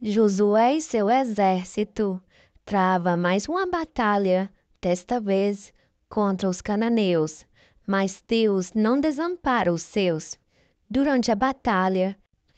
Josué e seu exército trava mais uma batalha, desta vez contra os cananeus, mas Deus não desampara os seus. Durante a batalha,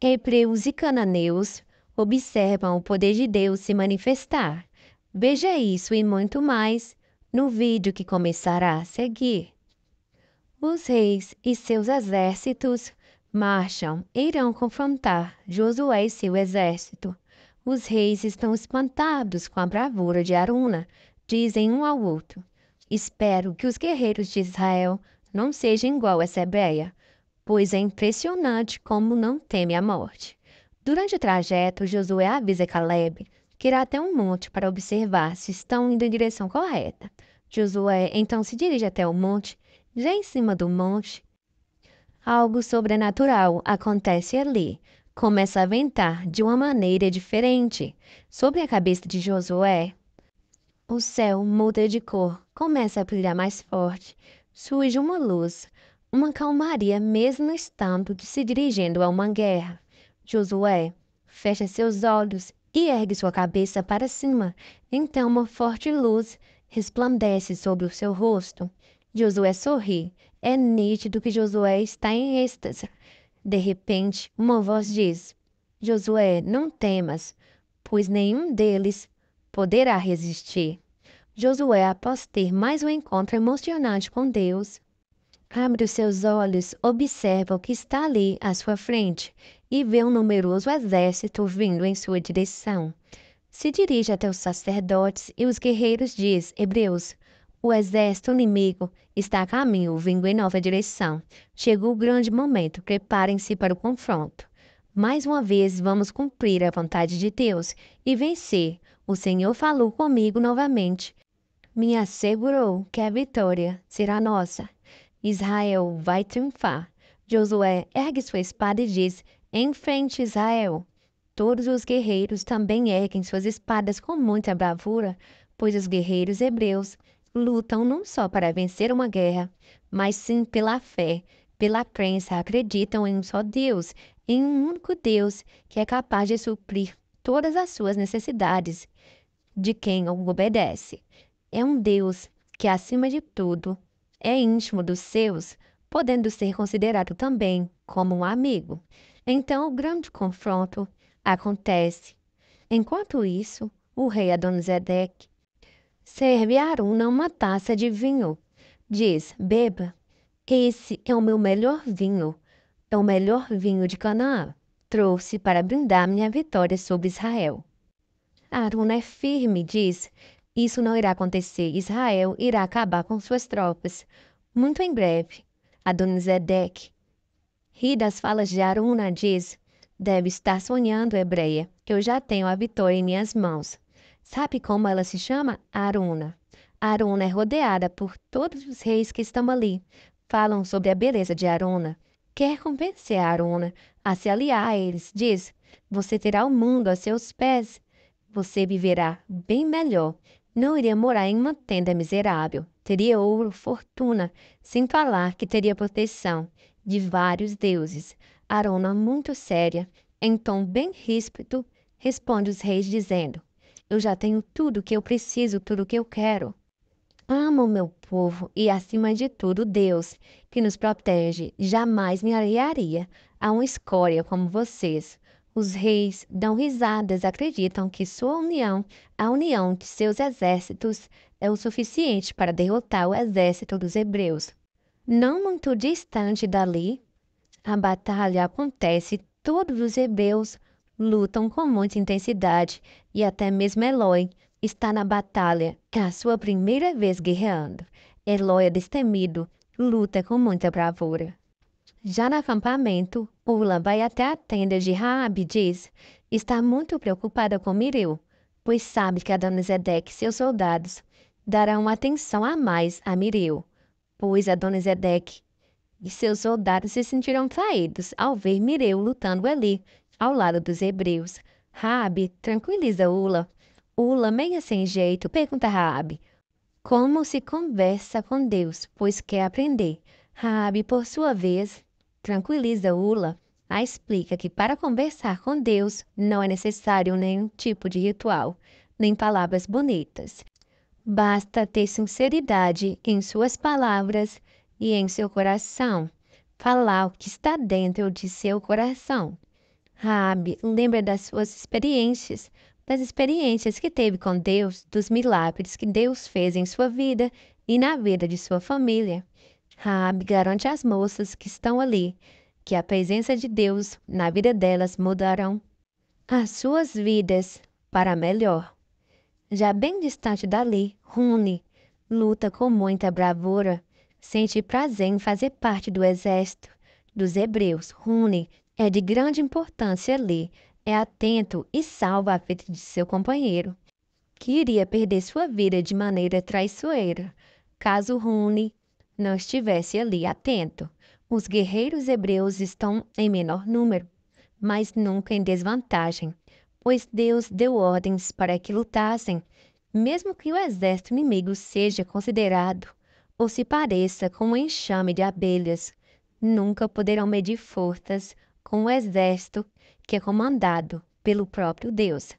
hebreus e cananeus observam o poder de Deus se manifestar. Veja isso e muito mais no vídeo que começará a seguir. Os reis e seus exércitos marcham e irão confrontar Josué e seu exército. Os reis estão espantados com a bravura de Aruna, dizem um ao outro: Espero que os guerreiros de Israel não sejam igual a Sebeia, pois é impressionante como não teme a morte. Durante o trajeto, Josué avisa Caleb que irá até um monte para observar se estão indo em direção correta. Josué então se dirige até o monte. Já em cima do monte, algo sobrenatural acontece ali começa a ventar de uma maneira diferente. Sobre a cabeça de Josué, o céu muda de cor, começa a brilhar mais forte, surge uma luz, uma calmaria mesmo estando se dirigindo a uma guerra. Josué fecha seus olhos e ergue sua cabeça para cima. Então uma forte luz resplandece sobre o seu rosto. Josué sorri. É nítido que Josué está em êxtase. De repente, uma voz diz: Josué, não temas, pois nenhum deles poderá resistir. Josué, após ter mais um encontro emocionante com Deus, abre os seus olhos, observa o que está ali à sua frente e vê um numeroso exército vindo em sua direção. Se dirige até os sacerdotes e os guerreiros diz, Hebreus o exército inimigo está a caminho, vindo em nova direção. Chegou o grande momento, preparem-se para o confronto. Mais uma vez vamos cumprir a vontade de Deus e vencer. O Senhor falou comigo novamente. Me assegurou que a vitória será nossa. Israel vai triunfar. Josué ergue sua espada e diz: Em frente, Israel! Todos os guerreiros também erguem suas espadas com muita bravura, pois os guerreiros hebreus lutam não só para vencer uma guerra, mas sim pela fé, pela crença, acreditam em um só Deus, em um único Deus que é capaz de suprir todas as suas necessidades de quem o obedece. É um Deus que, acima de tudo, é íntimo dos seus, podendo ser considerado também como um amigo. Então, o grande confronto acontece. Enquanto isso, o rei Adonisedeque Serve a Aruna uma taça de vinho. Diz: Beba, esse é o meu melhor vinho, é o melhor vinho de Canaã. Trouxe para brindar minha vitória sobre Israel. Aruna é firme, diz: Isso não irá acontecer. Israel irá acabar com suas tropas. Muito em breve. Adonisedec ri das falas de Aruna, diz: Deve estar sonhando, hebreia. Eu já tenho a vitória em minhas mãos. Sabe como ela se chama? Aruna. Aruna é rodeada por todos os reis que estão ali. Falam sobre a beleza de Aruna. Quer convencer Aruna a se aliar a eles. Diz: Você terá o mundo a seus pés. Você viverá bem melhor. Não iria morar em uma tenda miserável. Teria ouro, fortuna, sem falar que teria proteção de vários deuses. Aruna muito séria, em tom bem ríspido, responde os reis, dizendo: eu já tenho tudo o que eu preciso, tudo o que eu quero. Amo meu povo e, acima de tudo, Deus, que nos protege, jamais me aliaria a uma escória como vocês. Os reis dão risadas, acreditam que sua união, a união de seus exércitos, é o suficiente para derrotar o exército dos hebreus. Não muito distante dali, a batalha acontece. Todos os hebreus lutam com muita intensidade e até mesmo Eloy está na batalha, é a sua primeira vez guerreando. Eloy é destemido, luta com muita bravura. Já no acampamento, Ula vai até a tenda de Raab e diz: está muito preocupada com Mireu, pois sabe que Adonisedeque e seus soldados darão atenção a mais a Mireu, pois Adonisedeque e seus soldados se sentirão traídos ao ver Mireu lutando ali ao lado dos hebreus. Rabi tranquiliza Ula. Ula, meio sem jeito, pergunta a Rabi como se conversa com Deus, pois quer aprender. Rabi, por sua vez, tranquiliza Ula. A explica que para conversar com Deus não é necessário nenhum tipo de ritual, nem palavras bonitas. Basta ter sinceridade em suas palavras e em seu coração, falar o que está dentro de seu coração. Raabe, lembra das suas experiências, das experiências que teve com Deus, dos milagres que Deus fez em sua vida e na vida de sua família. Raabe garante às moças que estão ali que a presença de Deus na vida delas mudarão as suas vidas para melhor. Já bem distante dali, Rune luta com muita bravura, sente prazer em fazer parte do exército dos hebreus. Rune é de grande importância ler, é atento e salva a vida de seu companheiro, que iria perder sua vida de maneira traiçoeira, caso Rune não estivesse ali atento. Os guerreiros hebreus estão em menor número, mas nunca em desvantagem, pois Deus deu ordens para que lutassem, mesmo que o exército inimigo seja considerado ou se pareça com um enxame de abelhas, nunca poderão medir forças com o exército que é comandado pelo próprio Deus.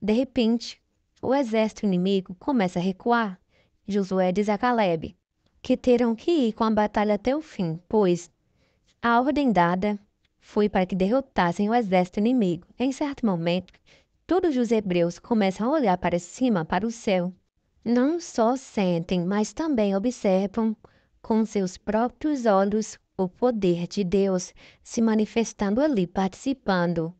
De repente, o exército inimigo começa a recuar. Josué diz a Caleb que terão que ir com a batalha até o fim, pois a ordem dada foi para que derrotassem o exército inimigo. Em certo momento, todos os hebreus começam a olhar para cima, para o céu. Não só sentem, mas também observam com seus próprios olhos o poder de Deus se manifestando ali, participando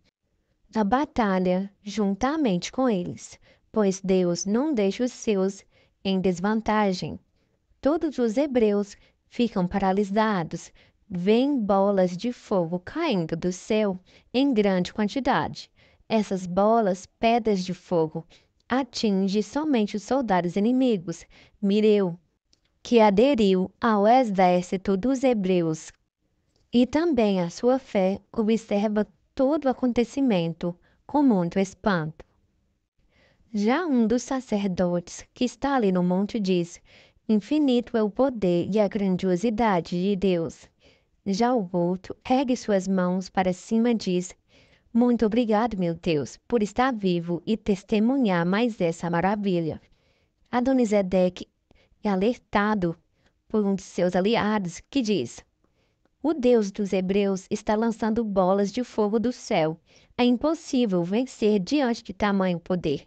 da batalha juntamente com eles, pois Deus não deixa os seus em desvantagem. Todos os hebreus ficam paralisados, veem bolas de fogo caindo do céu em grande quantidade. Essas bolas, pedras de fogo, atingem somente os soldados inimigos. Mireu, que aderiu ao exército dos hebreus. E também a sua fé observa todo o acontecimento com muito espanto. Já um dos sacerdotes que está ali no monte diz: Infinito é o poder e a grandiosidade de Deus. Já o outro ergue suas mãos para cima e diz: Muito obrigado, meu Deus, por estar vivo e testemunhar mais essa maravilha. Adonisedeque é alertado por um de seus aliados que diz: O Deus dos Hebreus está lançando bolas de fogo do céu. É impossível vencer diante de tamanho poder.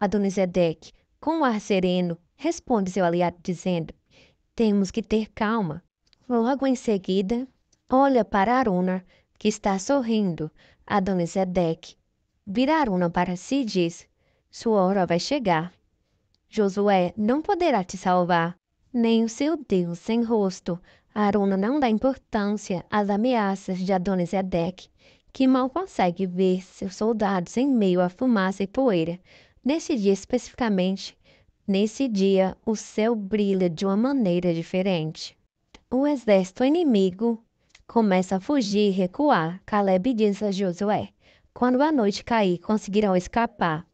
Adonisedeque, com um ar sereno, responde seu aliado dizendo: Temos que ter calma. Logo em seguida, olha para Aruna, que está sorrindo. Adonisedeque vira Aruna para si e diz: Sua hora vai chegar Josué não poderá te salvar, nem o seu Deus sem rosto. Arona não dá importância às ameaças de Adonisedeque, que mal consegue ver seus soldados em meio à fumaça e poeira. Nesse dia especificamente, nesse dia o céu brilha de uma maneira diferente. O exército inimigo começa a fugir e recuar. Caleb diz a Josué: Quando a noite cair, conseguirão escapar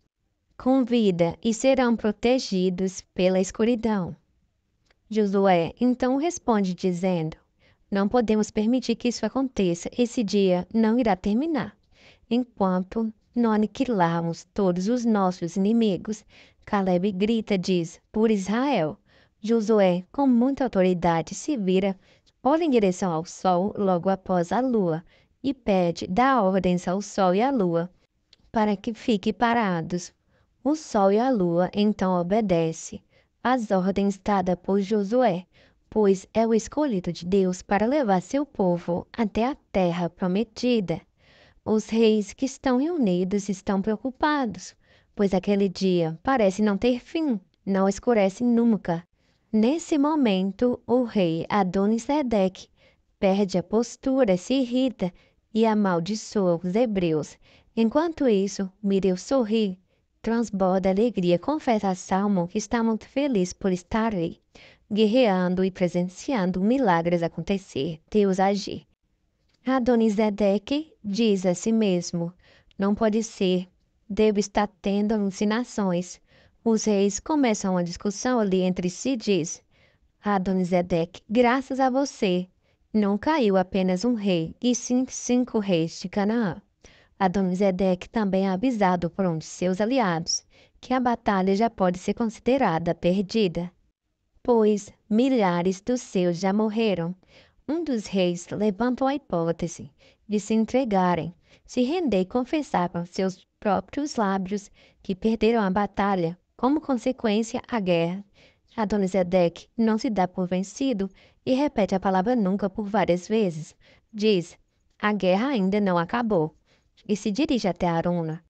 com vida e serão protegidos pela escuridão. Josué então responde dizendo: Não podemos permitir que isso aconteça. Esse dia não irá terminar enquanto não aniquilarmos todos os nossos inimigos. Caleb grita, diz, por Israel. Josué, com muita autoridade, se vira, olha em direção ao sol logo após a lua e pede, dá ordens ao sol e à lua para que fiquem parados o sol e a lua então obedece às ordens dadas por Josué, pois é o escolhido de Deus para levar seu povo até a terra prometida. Os reis que estão reunidos estão preocupados, pois aquele dia parece não ter fim, não escurece nunca. Nesse momento, o rei Adonisedeque perde a postura, se irrita e amaldiçoa os hebreus. Enquanto isso, Mireu sorri transborda alegria. Confessa a Salmo que está muito feliz por estar aí, guerreando e presenciando milagres acontecer, Deus agir. Adonisedeque diz a si mesmo: Não pode ser, Deus está tendo alucinações. Os reis começam uma discussão ali entre si e diz: Adonisedeque, graças a você, não caiu apenas um rei, e sim cinco reis de Canaã. Adonisedeque também é avisado por um de seus aliados que a batalha já pode ser considerada perdida, pois milhares dos seus já morreram. Um dos reis levantou a hipótese de se entregarem, se render e confessar com seus próprios lábios que perderam a batalha, como consequência a guerra. Adonisedeque não se dá por vencido e repete a palavra nunca por várias vezes. Diz: A guerra ainda não acabou e se dirige até Aruna,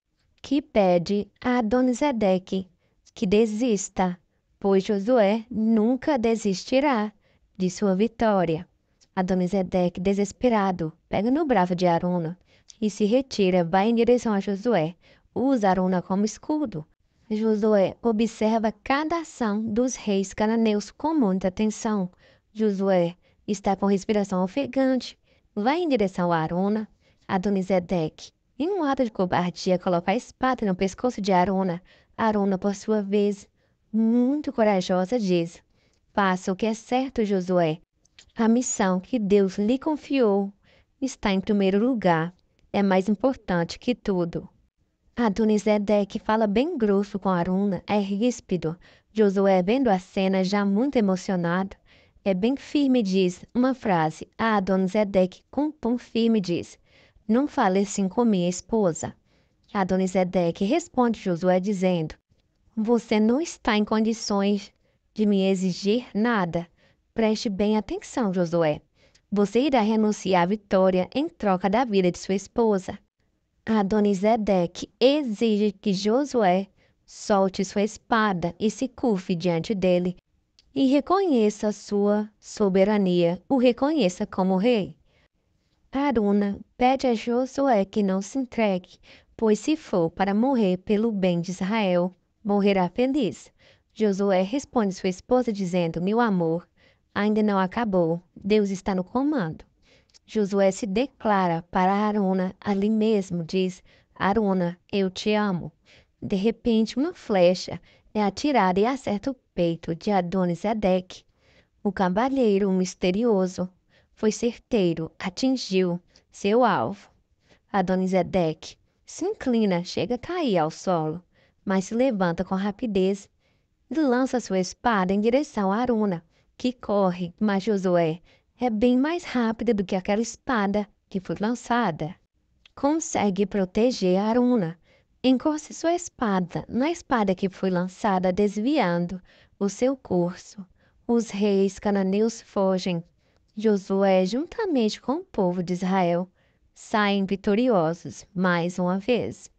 que pede a Adonisedeque que desista, pois Josué nunca desistirá de sua vitória. Adonisedeque, desesperado, pega no bravo de Aruna e se retira, vai em direção a Josué, usa Aruna como escudo. Josué observa cada ação dos reis cananeus com muita atenção. Josué está com respiração ofegante, vai em direção a Aruna. Adonisedeque em um ato de cobardia, coloca a espada no pescoço de Arona. Arona, por sua vez, muito corajosa, diz: Faça o que é certo, Josué. A missão que Deus lhe confiou está em primeiro lugar. É mais importante que tudo. Adonisedeque fala bem grosso com Aruna, é ríspido. Josué, vendo a cena, já muito emocionado, é bem firme diz uma frase. Adonisedeque, com tom firme, diz: não fale assim com minha esposa. Adonisedeque responde Josué dizendo, Você não está em condições de me exigir nada. Preste bem atenção, Josué. Você irá renunciar à vitória em troca da vida de sua esposa. Adonisedeque exige que Josué solte sua espada e se curve diante dele e reconheça sua soberania, o reconheça como rei. Arauna pede a Josué que não se entregue, pois se for para morrer pelo bem de Israel, morrerá feliz. Josué responde sua esposa dizendo: Meu amor, ainda não acabou, Deus está no comando. Josué se declara para Arona ali mesmo, diz: Arona, eu te amo. De repente, uma flecha é atirada e acerta o peito de Adonisedeque, o cavalheiro misterioso, foi certeiro, atingiu seu alvo. a dona zedek se inclina, chega a cair ao solo, mas se levanta com rapidez e lança sua espada em direção a Aruna, que corre, mas Josué é bem mais rápida do que aquela espada que foi lançada. Consegue proteger Aruna, encosta sua espada na espada que foi lançada, desviando o seu curso. Os reis cananeus fogem Josué, juntamente com o povo de Israel, saem vitoriosos mais uma vez.